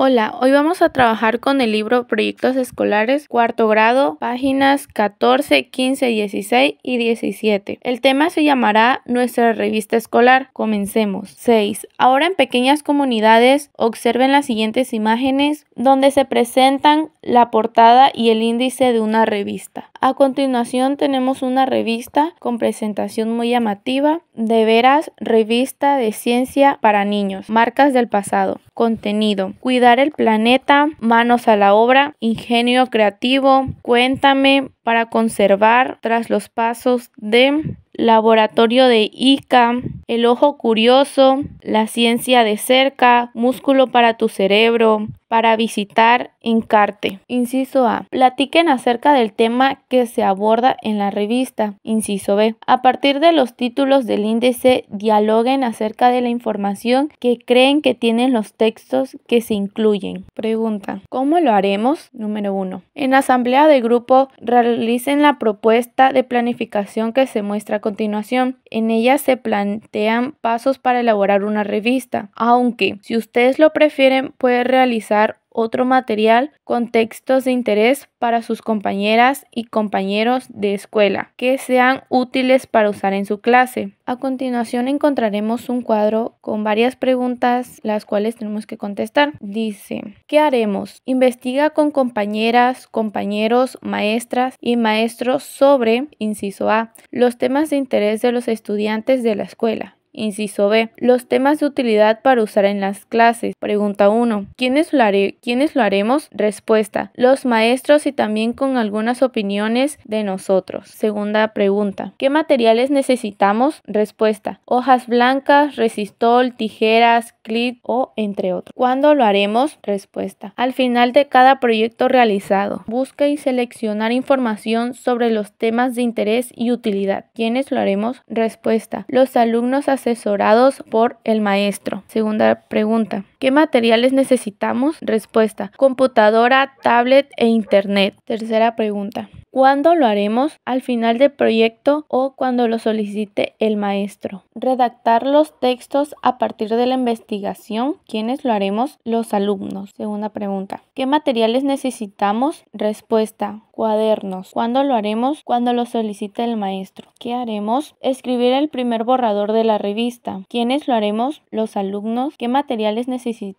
Hola, hoy vamos a trabajar con el libro Proyectos Escolares, cuarto grado, páginas 14, 15, 16 y 17. El tema se llamará Nuestra revista escolar. Comencemos. 6. Ahora en pequeñas comunidades observen las siguientes imágenes donde se presentan la portada y el índice de una revista. A continuación tenemos una revista con presentación muy llamativa, de veras, revista de ciencia para niños, marcas del pasado, contenido, cuidado el planeta, manos a la obra, ingenio creativo, cuéntame para conservar tras los pasos de laboratorio de ICA, el ojo curioso, la ciencia de cerca, músculo para tu cerebro, para visitar Encarte. Inciso A. Platiquen acerca del tema que se aborda en la revista. Inciso B. A partir de los títulos del índice, dialoguen acerca de la información que creen que tienen los textos que se incluyen. Pregunta. ¿Cómo lo haremos? Número 1. En asamblea de grupo, realicen la propuesta de planificación que se muestra a continuación. En ella se plantea sean pasos para elaborar una revista, aunque si ustedes lo prefieren pueden realizar otro material con textos de interés para sus compañeras y compañeros de escuela que sean útiles para usar en su clase. A continuación encontraremos un cuadro con varias preguntas las cuales tenemos que contestar. Dice, ¿qué haremos? Investiga con compañeras, compañeros, maestras y maestros sobre, inciso A, los temas de interés de los estudiantes de la escuela. Inciso B. Los temas de utilidad para usar en las clases. Pregunta 1. ¿Quiénes lo, haré, lo haremos? Respuesta. Los maestros y también con algunas opiniones de nosotros. Segunda pregunta. ¿Qué materiales necesitamos? Respuesta. Hojas blancas, resistol, tijeras, clip o entre otros. ¿Cuándo lo haremos? Respuesta. Al final de cada proyecto realizado. Busca y seleccionar información sobre los temas de interés y utilidad. ¿Quiénes lo haremos? Respuesta. Los alumnos asesorados por el maestro. Segunda pregunta. ¿Qué materiales necesitamos? Respuesta. Computadora, tablet e internet. Tercera pregunta. ¿Cuándo lo haremos? Al final del proyecto o cuando lo solicite el maestro. Redactar los textos a partir de la investigación. ¿Quiénes lo haremos? Los alumnos. Segunda pregunta. ¿Qué materiales necesitamos? Respuesta. Cuadernos. ¿Cuándo lo haremos? Cuando lo solicite el maestro. ¿Qué haremos? Escribir el primer borrador de la revista. ¿Quiénes lo haremos? Los alumnos. ¿Qué materiales necesitamos?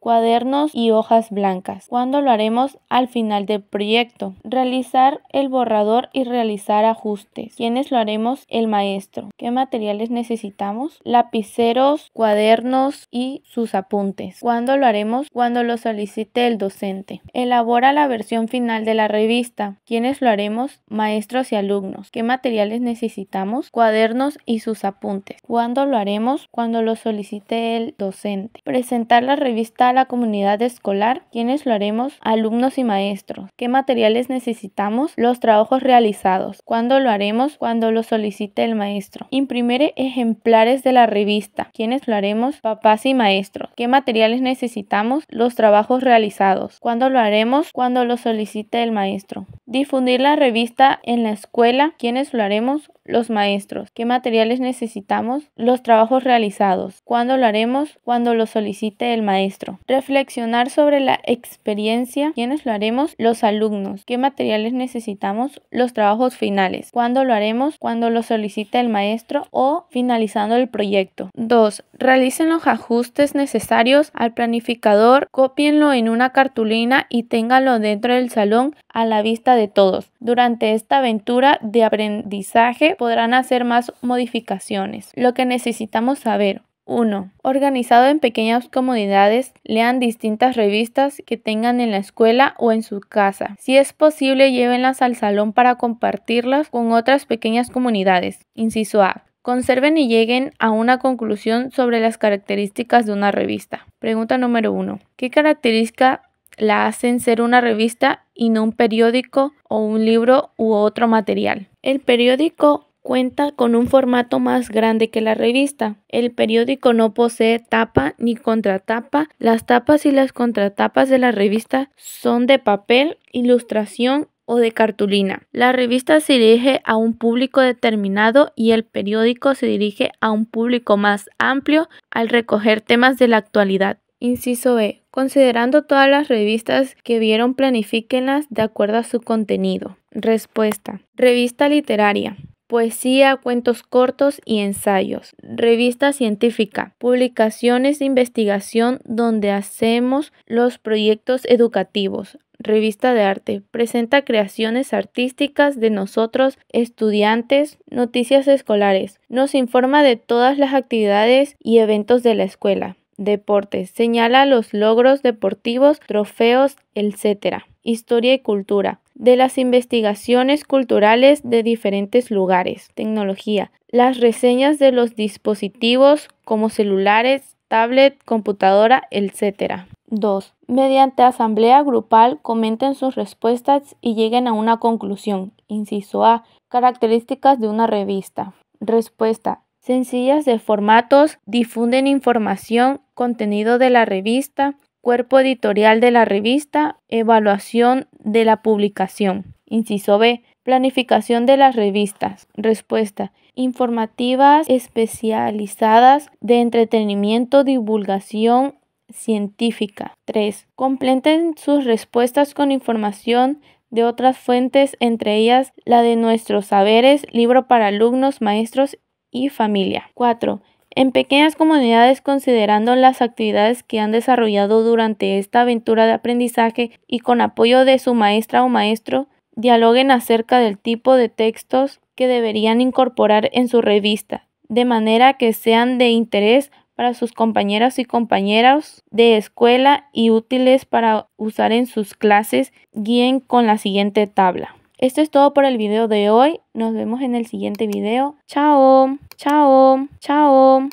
cuadernos y hojas blancas. ¿Cuándo lo haremos? Al final del proyecto. Realizar el borrador y realizar ajustes. ¿Quiénes lo haremos? El maestro. ¿Qué materiales necesitamos? Lapiceros, cuadernos y sus apuntes. ¿Cuándo lo haremos? Cuando lo solicite el docente. Elabora la versión final de la revista. ¿Quiénes lo haremos? Maestros y alumnos. ¿Qué materiales necesitamos? Cuadernos y sus apuntes. ¿Cuándo lo haremos? Cuando lo solicite el docente. Presentar la revista revista a la comunidad escolar, quienes lo haremos, alumnos y maestros, qué materiales necesitamos, los trabajos realizados, cuándo lo haremos, cuando lo solicite el maestro, imprimir ejemplares de la revista, quienes lo haremos, papás y maestros, qué materiales necesitamos, los trabajos realizados, cuándo lo haremos, cuando lo solicite el maestro, difundir la revista en la escuela, quienes lo haremos, los maestros, qué materiales necesitamos, los trabajos realizados, cuándo lo haremos, cuando lo solicite el maestro. Reflexionar sobre la experiencia, quiénes lo haremos, los alumnos, qué materiales necesitamos, los trabajos finales, cuándo lo haremos, cuando lo solicite el maestro o finalizando el proyecto. 2. Realicen los ajustes necesarios al planificador, copienlo en una cartulina y ténganlo dentro del salón a la vista de todos. Durante esta aventura de aprendizaje, podrán hacer más modificaciones. Lo que necesitamos saber. 1. Organizado en pequeñas comunidades, lean distintas revistas que tengan en la escuela o en su casa. Si es posible, llévenlas al salón para compartirlas con otras pequeñas comunidades. Inciso A. Conserven y lleguen a una conclusión sobre las características de una revista. Pregunta número 1. ¿Qué característica la hacen ser una revista y no un periódico o un libro u otro material. El periódico cuenta con un formato más grande que la revista. El periódico no posee tapa ni contratapa. Las tapas y las contratapas de la revista son de papel, ilustración o de cartulina. La revista se dirige a un público determinado y el periódico se dirige a un público más amplio al recoger temas de la actualidad. Inciso B. Considerando todas las revistas que vieron, planifíquenlas de acuerdo a su contenido. Respuesta. Revista literaria poesía, cuentos cortos y ensayos. Revista científica, publicaciones de investigación donde hacemos los proyectos educativos. Revista de arte, presenta creaciones artísticas de nosotros, estudiantes, noticias escolares. Nos informa de todas las actividades y eventos de la escuela deportes. Señala los logros deportivos, trofeos, etc. Historia y cultura. De las investigaciones culturales de diferentes lugares. Tecnología. Las reseñas de los dispositivos como celulares, tablet, computadora, etc. 2. Mediante asamblea grupal comenten sus respuestas y lleguen a una conclusión. Inciso A. Características de una revista. Respuesta sencillas de formatos, difunden información, contenido de la revista, cuerpo editorial de la revista, evaluación de la publicación. Inciso B. Planificación de las revistas. Respuesta. Informativas especializadas de entretenimiento, divulgación científica. 3. Completen sus respuestas con información de otras fuentes, entre ellas la de nuestros saberes, libro para alumnos, maestros y familia. 4. En pequeñas comunidades considerando las actividades que han desarrollado durante esta aventura de aprendizaje y con apoyo de su maestra o maestro, dialoguen acerca del tipo de textos que deberían incorporar en su revista, de manera que sean de interés para sus compañeras y compañeros de escuela y útiles para usar en sus clases, guíen con la siguiente tabla. Esto es todo por el video de hoy. Nos vemos en el siguiente video. Chao, chao, chao.